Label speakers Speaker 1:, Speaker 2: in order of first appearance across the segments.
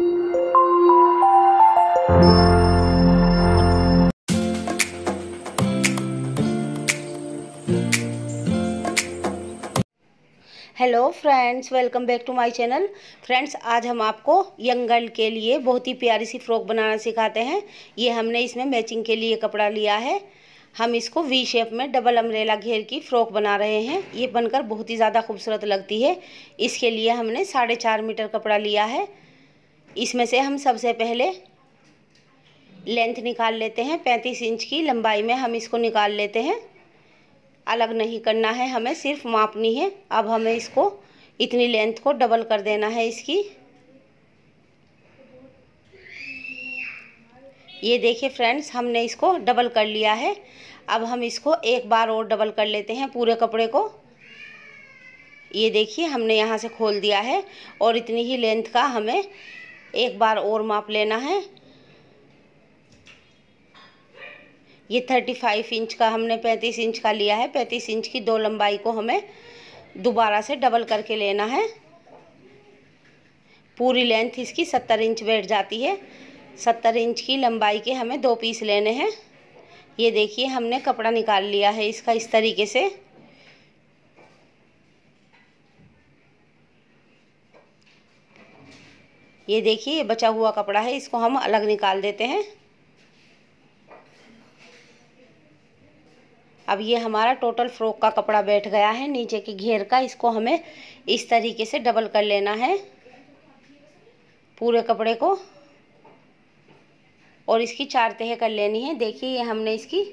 Speaker 1: hello friends welcome back to my channel friends आज हम आपको यंग गर्ल के लिए बहुत ही प्यारी सी फ्रॉक बनाना सिखाते हैं ये हमने इसमें मैचिंग के लिए कपड़ा लिया है हम इसको वी शेप में डबल अम्ब्रेला घेर की फ़्रॉक बना रहे हैं ये बनकर बहुत ही ज़्यादा खूबसूरत लगती है इसके लिए हमने साढ़े चार मीटर कपड़ा लिया है इसमें से हम सबसे पहले लेंथ निकाल लेते हैं पैंतीस इंच की लंबाई में हम इसको निकाल लेते हैं अलग नहीं करना है हमें सिर्फ मापनी है अब हमें इसको इतनी लेंथ को डबल कर देना है इसकी ये देखिए फ्रेंड्स हमने इसको डबल कर लिया है अब हम इसको एक बार और डबल कर लेते हैं पूरे कपड़े को ये देखिए हमने यहाँ से खोल दिया है और इतनी ही लेंथ का हमें एक बार और माप लेना है ये थर्टी फाइव इंच का हमने पैंतीस इंच का लिया है पैंतीस इंच की दो लंबाई को हमें दोबारा से डबल करके लेना है पूरी लेंथ इसकी सत्तर इंच बैठ जाती है सत्तर इंच की लंबाई के हमें दो पीस लेने हैं ये देखिए हमने कपड़ा निकाल लिया है इसका इस तरीके से ये देखिए ये बचा हुआ कपड़ा है इसको हम अलग निकाल देते हैं अब ये हमारा टोटल फ्रॉक का कपड़ा बैठ गया है नीचे के घेर का इसको हमें इस तरीके से डबल कर लेना है पूरे कपड़े को और इसकी चार तह कर लेनी है देखिए ये हमने इसकी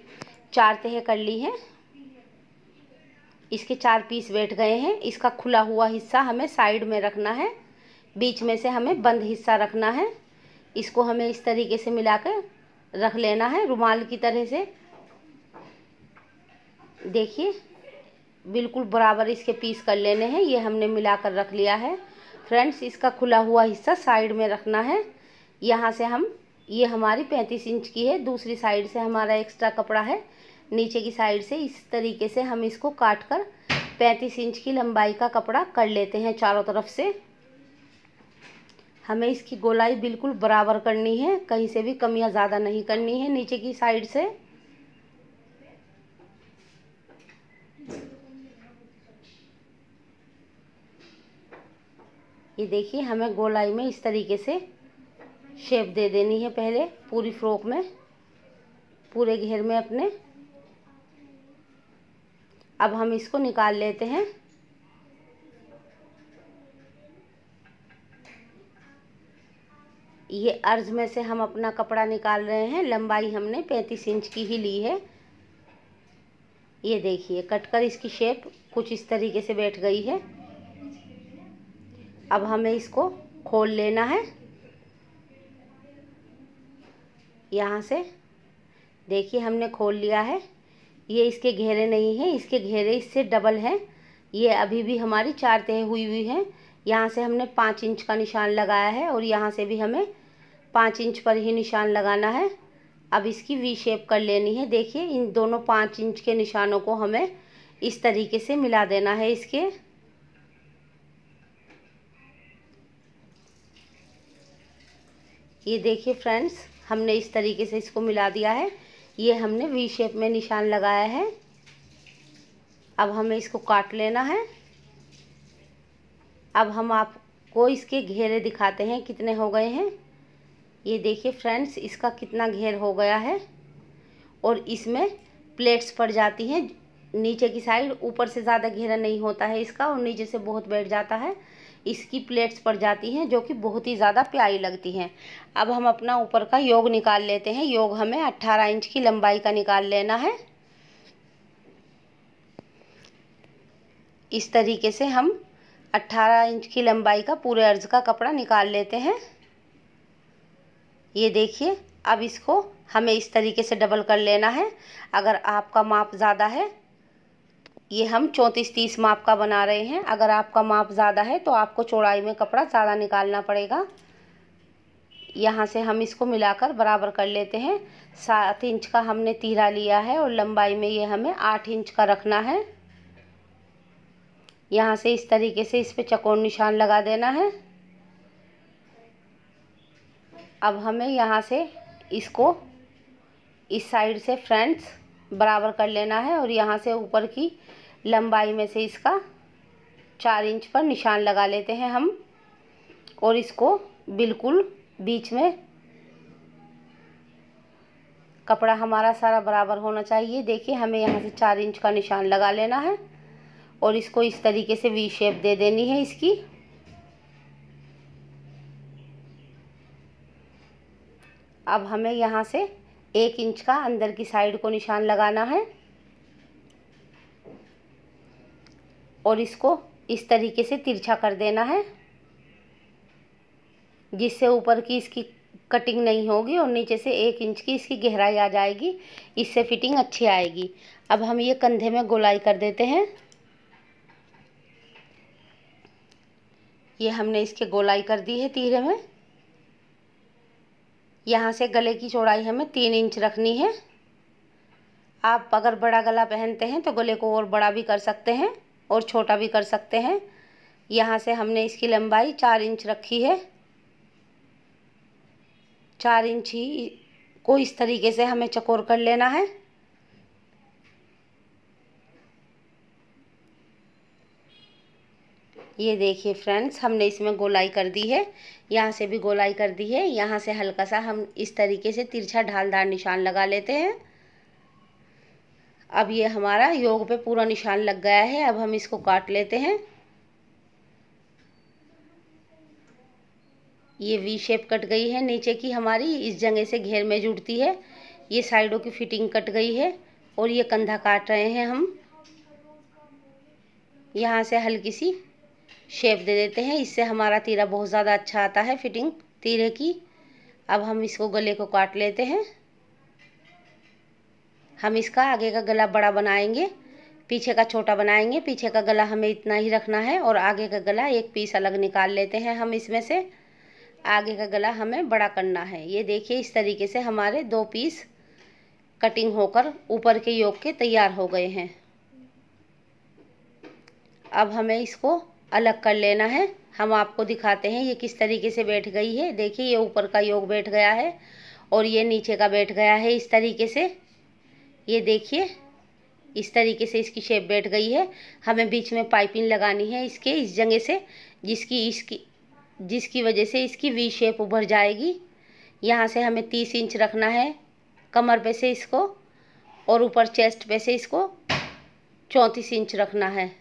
Speaker 1: चार तह कर ली है इसके चार पीस बैठ गए हैं इसका खुला हुआ हिस्सा हमें साइड में रखना है बीच में से हमें बंद हिस्सा रखना है इसको हमें इस तरीके से मिला कर रख लेना है रुमाल की तरह से देखिए बिल्कुल बराबर इसके पीस कर लेने हैं ये हमने मिला कर रख लिया है फ्रेंड्स इसका खुला हुआ हिस्सा साइड में रखना है यहाँ से हम ये हमारी पैंतीस इंच की है दूसरी साइड से हमारा एक्स्ट्रा कपड़ा है नीचे की साइड से इस तरीके से हम इसको काट कर पैंतीस इंच की लंबाई का कपड़ा कर लेते हैं चारों तरफ से हमें इसकी गोलाई बिल्कुल बराबर करनी है कहीं से भी कमियां ज़्यादा नहीं करनी है नीचे की साइड से ये देखिए हमें गोलाई में इस तरीके से शेप दे देनी है पहले पूरी फ्रॉक में पूरे घेर में अपने अब हम इसको निकाल लेते हैं ये अर्ज में से हम अपना कपड़ा निकाल रहे हैं लंबाई हमने पैंतीस इंच की ही ली है ये देखिए कटकर इसकी शेप कुछ इस तरीके से बैठ गई है अब हमें इसको खोल लेना है यहाँ से देखिए हमने खोल लिया है ये इसके घेरे नहीं है इसके घेरे इससे डबल हैं ये अभी भी हमारी चार तह हुई हुई है यहाँ से हमने पाँच इंच का निशान लगाया है और यहाँ से भी हमें पाँच इंच पर ही निशान लगाना है अब इसकी वी शेप कर लेनी है देखिए इन दोनों पाँच इंच के निशानों को हमें इस तरीके से मिला देना है इसके ये देखिए फ्रेंड्स हमने इस तरीके से इसको मिला दिया है ये हमने वी शेप में निशान लगाया है अब हमें इसको काट लेना है अब हम आपको इसके घेरे दिखाते हैं कितने हो गए हैं ये देखिए फ्रेंड्स इसका कितना घेर हो गया है और इसमें प्लेट्स पड़ जाती हैं नीचे की साइड ऊपर से ज़्यादा घेरा नहीं होता है इसका और नीचे से बहुत बैठ जाता है इसकी प्लेट्स पड़ जाती हैं जो कि बहुत ही ज़्यादा प्यारी लगती हैं अब हम अपना ऊपर का योग निकाल लेते हैं योग हमें अट्ठारह इंच की लंबाई का निकाल लेना है इस तरीके से हम अट्ठारह इंच की लंबाई का पूरे अर्ज का कपड़ा निकाल लेते हैं ये देखिए अब इसको हमें इस तरीके से डबल कर लेना है अगर आपका माप ज़्यादा है ये हम चौंतीस तीस माप का बना रहे हैं अगर आपका माप ज़्यादा है तो आपको चौड़ाई में कपड़ा ज़्यादा निकालना पड़ेगा यहाँ से हम इसको मिलाकर बराबर कर लेते हैं सात इंच का हमने तीरा लिया है और लंबाई में ये हमें आठ इंच का रखना है यहाँ से इस तरीके से इस पर चकोर निशान लगा देना है अब हमें यहाँ से इसको इस साइड से फ्रेंड्स बराबर कर लेना है और यहाँ से ऊपर की लंबाई में से इसका चार इंच पर निशान लगा लेते हैं हम और इसको बिल्कुल बीच में कपड़ा हमारा सारा बराबर होना चाहिए देखिए हमें यहाँ से चार इंच का निशान लगा लेना है और इसको इस तरीके से वी शेप दे देनी है इसकी अब हमें यहाँ से एक इंच का अंदर की साइड को निशान लगाना है और इसको इस तरीके से तिरछा कर देना है जिससे ऊपर की इसकी कटिंग नहीं होगी और नीचे से एक इंच की इसकी गहराई आ जाएगी इससे फिटिंग अच्छी आएगी अब हम ये कंधे में गोलाई कर देते हैं ये हमने इसके गोलाई कर दी है तीरे में यहाँ से गले की चौड़ाई हमें तीन इंच रखनी है आप अगर बड़ा गला पहनते हैं तो गले को और बड़ा भी कर सकते हैं और छोटा भी कर सकते हैं यहाँ से हमने इसकी लंबाई चार इंच रखी है चार इंच ही को इस तरीके से हमें चकोर कर लेना है ये देखिए फ्रेंड्स हमने इसमें गोलाई कर दी है यहाँ से भी गोलाई कर दी है यहाँ से हल्का सा हम इस तरीके से तिरछा ढालदार निशान लगा लेते हैं अब ये हमारा योग पे पूरा निशान लग गया है अब हम इसको काट लेते हैं ये वी शेप कट गई है नीचे की हमारी इस जगह से घेर में जुड़ती है ये साइडों की फिटिंग कट गई है और ये कंधा काट रहे हैं हम यहाँ से हल्की सी शेप दे देते हैं इससे हमारा तीरा बहुत ज़्यादा अच्छा आता है फिटिंग तीरे की अब हम इसको गले को काट लेते हैं हम इसका आगे का गला बड़ा बनाएंगे पीछे का छोटा बनाएंगे पीछे का गला हमें इतना ही रखना है और आगे का गला एक पीस अलग निकाल लेते हैं हम इसमें से आगे का गला हमें बड़ा करना है ये देखिए इस तरीके से हमारे दो पीस कटिंग होकर ऊपर के योग के तैयार हो गए हैं अब हमें इसको अलग कर लेना है हम आपको दिखाते हैं ये किस तरीके से बैठ गई है देखिए ये ऊपर का योग बैठ गया है और ये नीचे का बैठ गया है इस तरीके से ये देखिए इस तरीके से इसकी शेप बैठ गई है हमें बीच में पाइपिंग लगानी है इसके इस जगह से जिसकी इसकी जिसकी वजह से इसकी वी शेप उभर जाएगी यहाँ से हमें तीस इंच रखना है कमर पे से इसको और ऊपर चेस्ट पे से इसको चौंतीस इंच रखना है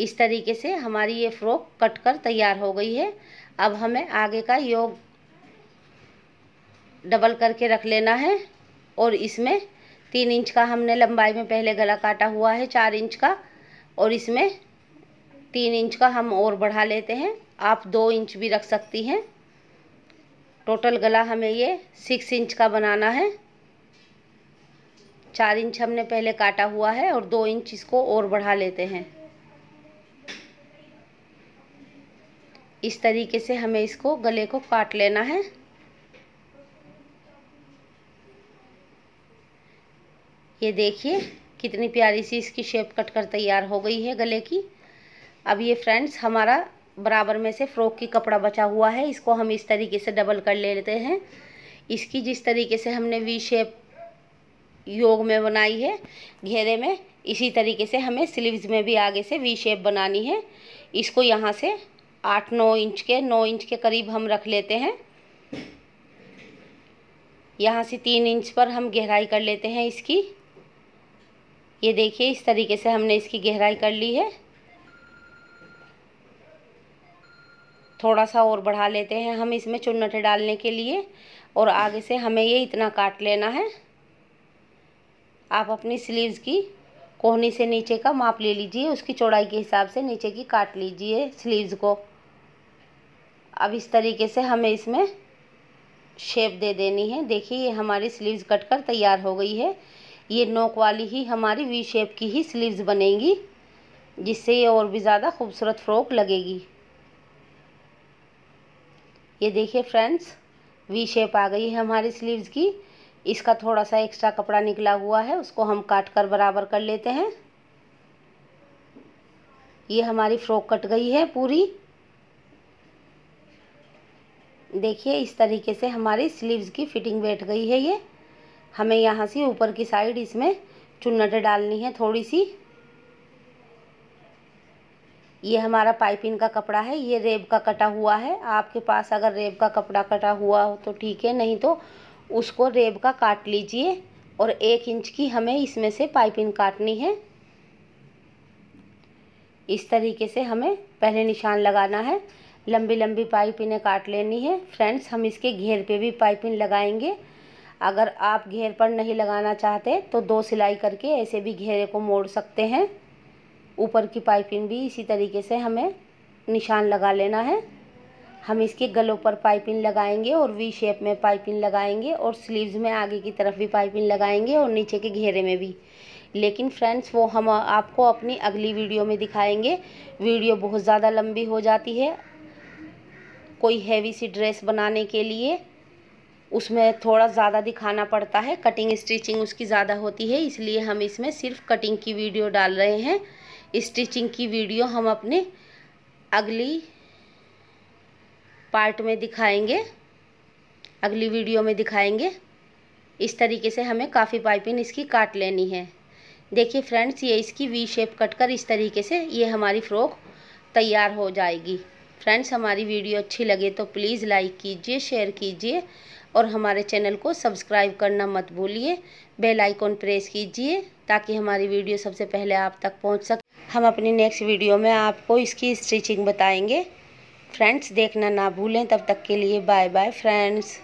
Speaker 1: इस तरीके से हमारी ये फ्रॉक कट कर तैयार हो गई है अब हमें आगे का योग डबल करके रख लेना है और इसमें तीन इंच का हमने लंबाई में पहले गला काटा हुआ है चार इंच का और इसमें तीन इंच का हम और बढ़ा लेते हैं आप दो इंच भी रख सकती हैं टोटल गला हमें ये सिक्स इंच का बनाना है चार इंच हमने पहले काटा हुआ है और दो इंच इसको और बढ़ा लेते हैं इस तरीके से हमें इसको गले को काट लेना है ये देखिए कितनी प्यारी सी इसकी शेप कट कर तैयार हो गई है गले की अब ये फ्रेंड्स हमारा बराबर में से फ्रॉक की कपड़ा बचा हुआ है इसको हम इस तरीके से डबल कर ले लेते हैं इसकी जिस तरीके से हमने वी शेप योग में बनाई है घेरे में इसी तरीके से हमें स्लीव्स में भी आगे से वी शेप बनानी है इसको यहाँ से आठ नौ इंच के नौ इंच के करीब हम रख लेते हैं यहाँ से तीन इंच पर हम गहराई कर लेते हैं इसकी ये देखिए इस तरीके से हमने इसकी गहराई कर ली है थोड़ा सा और बढ़ा लेते हैं हम इसमें चुन्नटे डालने के लिए और आगे से हमें ये इतना काट लेना है आप अपनी स्लीव्स की कोहनी से नीचे का माप ले लीजिए उसकी चौड़ाई के हिसाब से नीचे की काट लीजिए स्लीव्स को अब इस तरीके से हमें इसमें शेप दे देनी है देखिए ये हमारी स्लीव्स कट कर तैयार हो गई है ये नोक वाली ही हमारी वी शेप की ही स्लीव्स बनेगी जिससे ये और भी ज़्यादा खूबसूरत फ्रॉक लगेगी ये देखिए फ्रेंड्स वी शेप आ गई है हमारी स्लीव्स की इसका थोड़ा सा एक्स्ट्रा कपड़ा निकला हुआ है उसको हम काट कर बराबर कर लेते हैं ये हमारी फ्रॉक कट गई है पूरी देखिए इस तरीके से हमारी स्लीव्स की फिटिंग बैठ गई है ये हमें यहाँ से ऊपर की साइड इसमें चुन्नट डालनी है थोड़ी सी ये हमारा पाइपिंग का कपड़ा है ये रेब का कटा हुआ है आपके पास अगर रेब का कपड़ा कटा हुआ हो तो ठीक है नहीं तो उसको रेब का काट लीजिए और एक इंच की हमें इसमें से पाइपिंग काटनी है इस तरीके से हमें पहले निशान लगाना है लंबी लंबी पाइप इन्हें काट लेनी है फ्रेंड्स हम इसके घेर पे भी पाइपिंग लगाएंगे अगर आप घेर पर नहीं लगाना चाहते तो दो सिलाई करके ऐसे भी घेरे को मोड़ सकते हैं ऊपर की पाइपिंग भी इसी तरीके से हमें निशान लगा लेना है हम इसके गलों पर पाइपिंग लगाएंगे और वी शेप में पाइपिंग लगाएंगे और स्लीव्स में आगे की तरफ भी पाइपिंग लगाएंगे और नीचे के घेरे में भी लेकिन फ्रेंड्स वो हम आपको अपनी अगली वीडियो में दिखाएंगे वीडियो बहुत ज़्यादा लंबी हो जाती है कोई हैवी सी ड्रेस बनाने के लिए उसमें थोड़ा ज़्यादा दिखाना पड़ता है कटिंग स्टिचिंग उसकी ज़्यादा होती है इसलिए हम इसमें सिर्फ कटिंग की वीडियो डाल रहे हैं स्टिचिंग की वीडियो हम अपने अगली पार्ट में दिखाएंगे अगली वीडियो में दिखाएंगे इस तरीके से हमें काफ़ी पाइपिंग इसकी काट लेनी है देखिए फ्रेंड्स ये इसकी वी शेप कट कर इस तरीके से ये हमारी फ़्रॉक तैयार हो जाएगी फ्रेंड्स हमारी वीडियो अच्छी लगे तो प्लीज़ लाइक कीजिए शेयर कीजिए और हमारे चैनल को सब्सक्राइब करना मत भूलिए बेल आइकॉन प्रेस कीजिए ताकि हमारी वीडियो सबसे पहले आप तक पहुंच सके हम अपनी नेक्स्ट वीडियो में आपको इसकी स्टिचिंग बताएंगे फ्रेंड्स देखना ना भूलें तब तक के लिए बाय बाय फ्रेंड्स